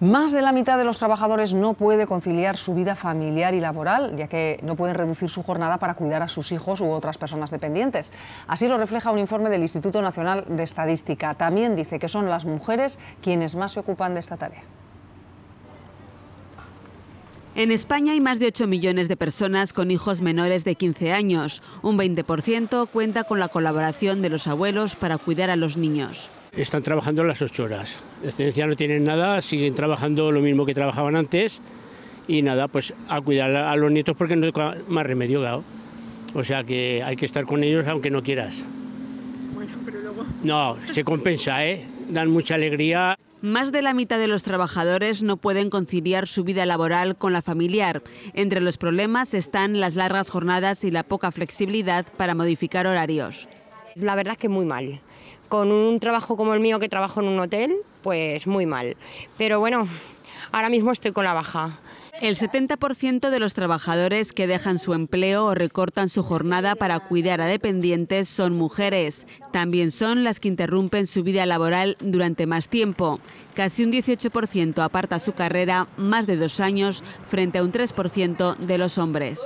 Más de la mitad de los trabajadores no puede conciliar su vida familiar y laboral, ya que no pueden reducir su jornada para cuidar a sus hijos u otras personas dependientes. Así lo refleja un informe del Instituto Nacional de Estadística. También dice que son las mujeres quienes más se ocupan de esta tarea. En España hay más de 8 millones de personas con hijos menores de 15 años. Un 20% cuenta con la colaboración de los abuelos para cuidar a los niños. Están trabajando las ocho horas. excedencia no tienen nada, siguen trabajando lo mismo que trabajaban antes y nada, pues a cuidar a los nietos porque no hay más remedio, gao. O sea que hay que estar con ellos aunque no quieras. Bueno, pero luego... No, se compensa, ¿eh? Dan mucha alegría. Más de la mitad de los trabajadores no pueden conciliar su vida laboral con la familiar. Entre los problemas están las largas jornadas y la poca flexibilidad para modificar horarios. La verdad es que muy mal con un trabajo como el mío que trabajo en un hotel, pues muy mal. Pero bueno, ahora mismo estoy con la baja. El 70% de los trabajadores que dejan su empleo o recortan su jornada para cuidar a dependientes son mujeres. También son las que interrumpen su vida laboral durante más tiempo. Casi un 18% aparta su carrera más de dos años frente a un 3% de los hombres.